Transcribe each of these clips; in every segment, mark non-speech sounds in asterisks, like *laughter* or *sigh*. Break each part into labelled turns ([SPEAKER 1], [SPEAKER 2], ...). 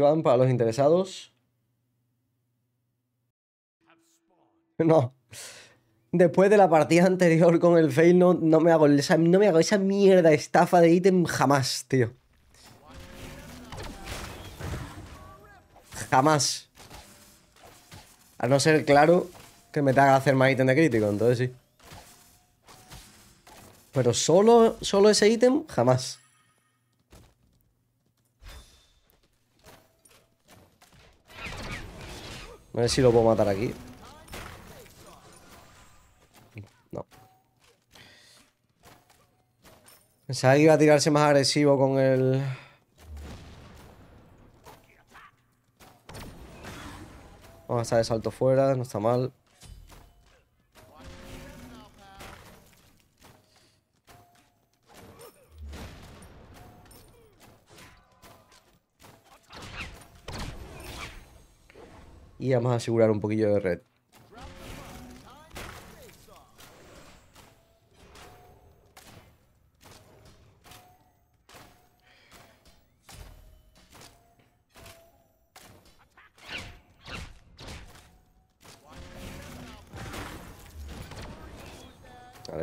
[SPEAKER 1] van para los interesados. *laughs* No. Después de la partida anterior con el fail, no, no, me hago esa, no me hago esa mierda estafa de ítem jamás, tío. Jamás. A no ser claro que me tenga que hacer más ítem de crítico, entonces sí. Pero solo, solo ese ítem, jamás. A ver si lo puedo matar aquí. No. Pensaba que iba a tirarse más agresivo con el... Vamos a estar de salto fuera, no está mal. Y vamos a asegurar un poquillo de red.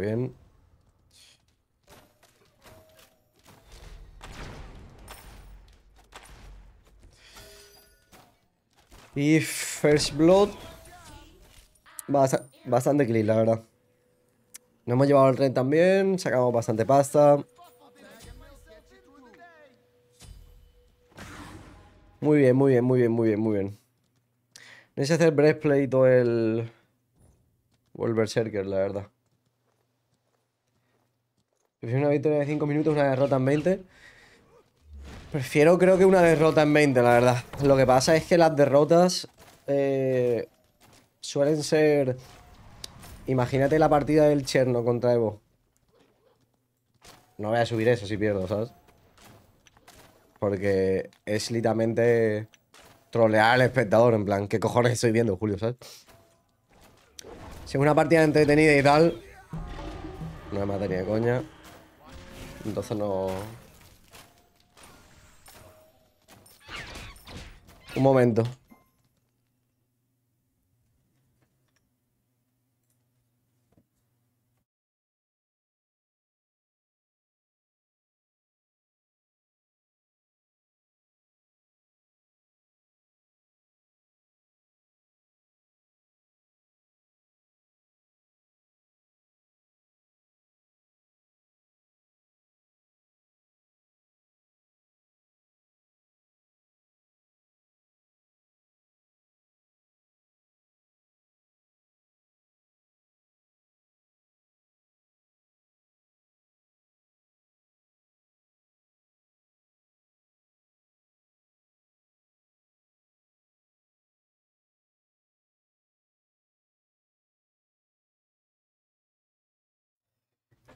[SPEAKER 1] bien. Y First Blood. bastante click, la verdad. Nos hemos llevado el tren también. Sacamos bastante pasta. Muy bien, muy bien, muy bien, muy bien, muy bien. Necesito hacer breastplate todo el... Volver el la verdad. Prefiero una victoria de 5 minutos, una derrota en 20. Prefiero creo que una derrota en 20, la verdad. Lo que pasa es que las derrotas eh, suelen ser... Imagínate la partida del Cherno contra Evo. No voy a subir eso si pierdo, ¿sabes? Porque es literalmente trolear al espectador, en plan, ¿qué cojones estoy viendo, Julio, ¿sabes? Si es una partida entretenida y tal, no me mataría de coña. Entonces no... Un momento.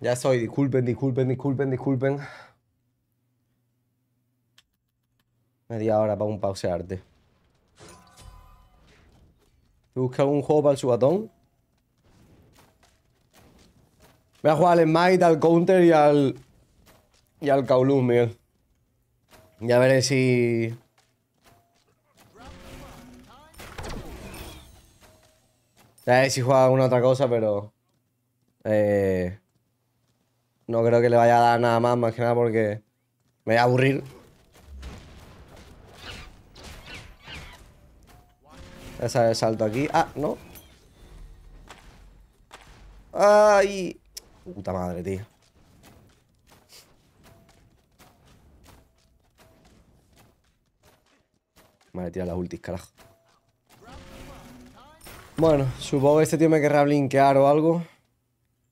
[SPEAKER 1] Ya soy, disculpen, disculpen, disculpen, disculpen. Media hora para un pausearte. ¿Tú buscas algún juego para el subatón? Voy a jugar al Smite, al Counter y al... Y al Kowloon, Miguel. Ya veré si... Ya veré si juega alguna otra cosa, pero... Eh... No creo que le vaya a dar nada más, más que nada porque me voy a aburrir. Esa es salto aquí. Ah, no. Ay. Puta madre, tío. Vale, tira las ultis, carajo. Bueno, supongo que este tío me querrá blinkear o algo.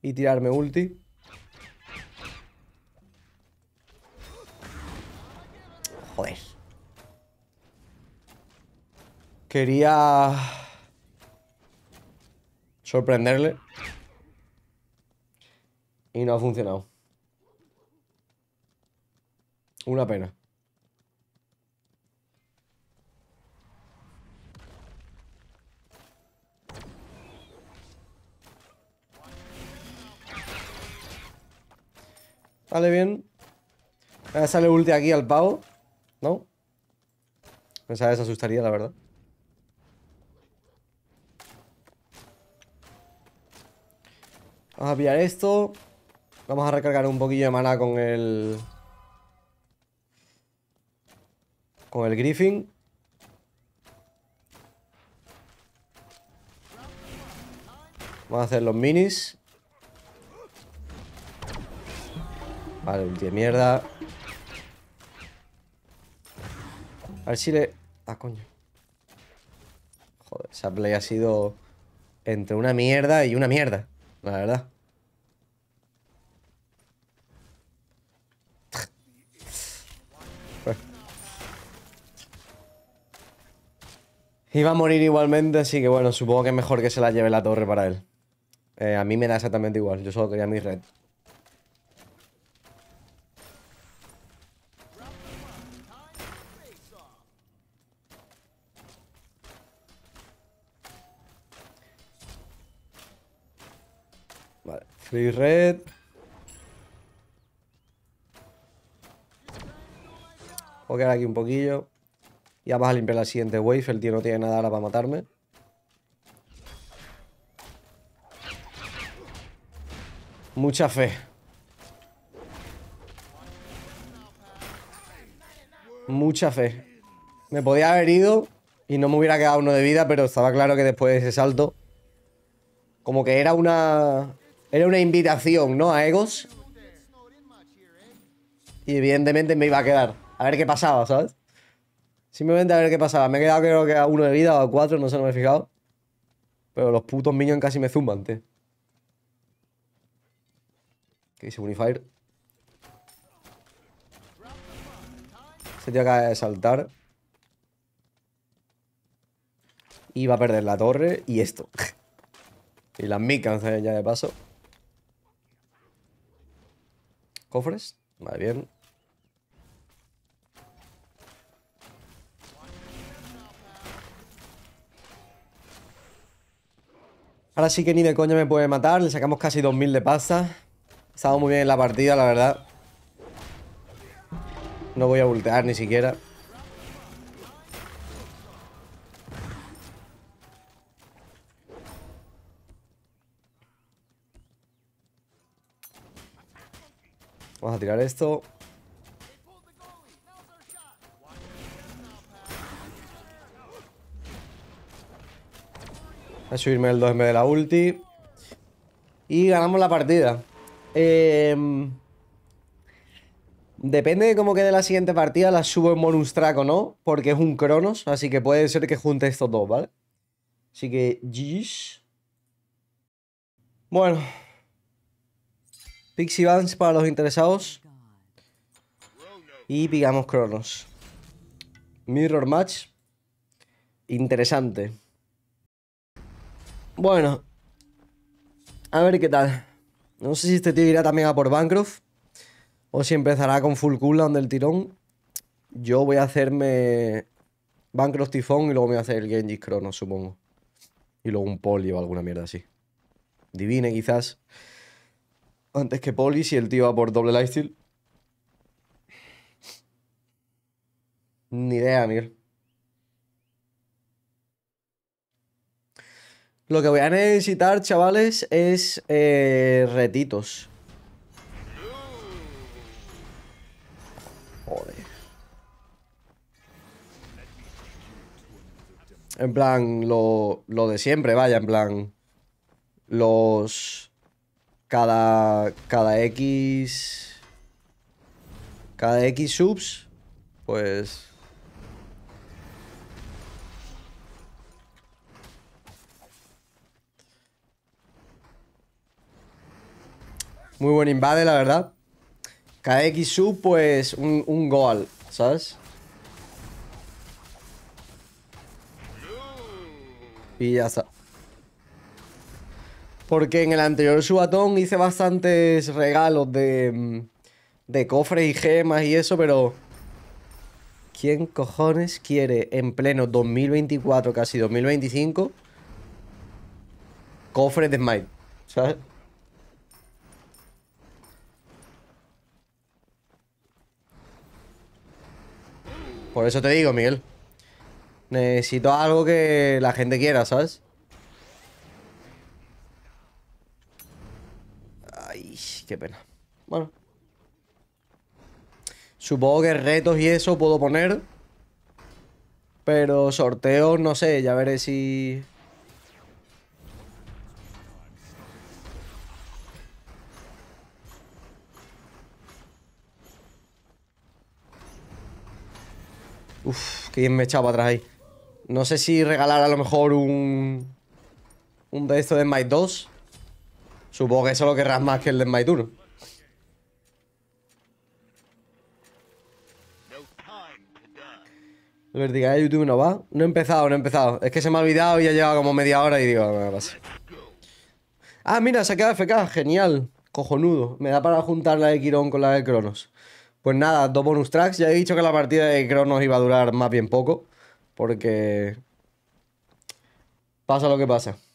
[SPEAKER 1] Y tirarme ulti. Quería... Sorprenderle. Y no ha funcionado. Una pena. Vale, bien. Ahora sale ulti aquí al pavo. ¿No? Pensaba que se asustaría, la verdad. Vamos a pillar esto. Vamos a recargar un poquillo de maná con el... Con el Griffin. Vamos a hacer los minis. Vale, ulti de mierda. A ver si le... Ah, coño. Joder, esa play ha sido entre una mierda y una mierda la verdad. Iba a morir igualmente, así que bueno, supongo que es mejor que se la lleve la torre para él. Eh, a mí me da exactamente igual, yo solo quería mi red. Free Red. Voy a quedar aquí un poquillo. Y vas a limpiar la siguiente wave. El tío no tiene nada ahora para matarme. Mucha fe. Mucha fe. Me podía haber ido y no me hubiera quedado uno de vida, pero estaba claro que después de ese salto... Como que era una... Era una invitación, ¿no? A Egos. Y evidentemente me iba a quedar. A ver qué pasaba, ¿sabes? Simplemente a ver qué pasaba. Me he quedado creo que a uno de vida o a cuatro, no sé, no me he fijado. Pero los putos minions casi me zumban, tío. ¿Qué dice Unifier? Se tío acaba de saltar. Y va a perder la torre y esto. *laughs* y las micas ya de paso. Cofres. bien. Ahora sí que ni de coña me puede matar. Le sacamos casi 2000 de pasta. Estamos muy bien en la partida, la verdad. No voy a voltear ni siquiera. Vamos a tirar esto. a subirme el 2M de la ulti. Y ganamos la partida. Em, depende de cómo quede la siguiente partida, la subo en bonus no, porque es un Cronos, así que puede ser que junte estos dos, ¿vale? Así que, Bueno. Pixie Vance para los interesados. Y pigamos Cronos. Mirror Match. Interesante. Bueno. A ver qué tal. No sé si este tío irá también a por Bancroft. O si empezará con full cooldown del tirón. Yo voy a hacerme Bancroft Tifón y luego me voy a hacer el Genji Cronos, supongo. Y luego un poli o alguna mierda así. Divine, quizás. Antes que Poli y el tío va por doble lifesteal. Ni idea, Mir. Lo que voy a necesitar, chavales, es eh, retitos. Joder. En plan, lo, lo de siempre, vaya, en plan. Los cada, cada X... Cada X subs, pues... Muy buen invade, la verdad. Cada X sub, pues un, un gol, ¿sabes? Y ya está. Porque en el anterior subatón hice bastantes regalos de, mm, de cofres y gemas y eso, pero... ¿Quién cojones quiere en pleno 2024, casi 2025, cofres de Smite? ¿Sabes? Por eso te digo, Miguel. Necesito algo que la gente quiera, ¿sabes? Ay, qué pena. Bueno. Supongo que retos y eso puedo poner. Pero sorteos, no sé, ya veré si... Uf, que bien me he echado para atrás ahí. No sé si regalar a lo mejor un... Un de estos de My 2. Supongo que eso lo querrás más que el de My Tour. vertical de YouTube no va. No he empezado, no he empezado. Es que se me ha olvidado y ya lleva como media hora y digo, ah, me pasa. Ah, mira, se quedado FK. Genial. Cojonudo. Me da para juntar la de Quirón con la de Cronos. Pues nada, dos bonus tracks. Ya he dicho que la partida de Cronos iba a durar más bien poco. Porque... Pasa lo que pasa.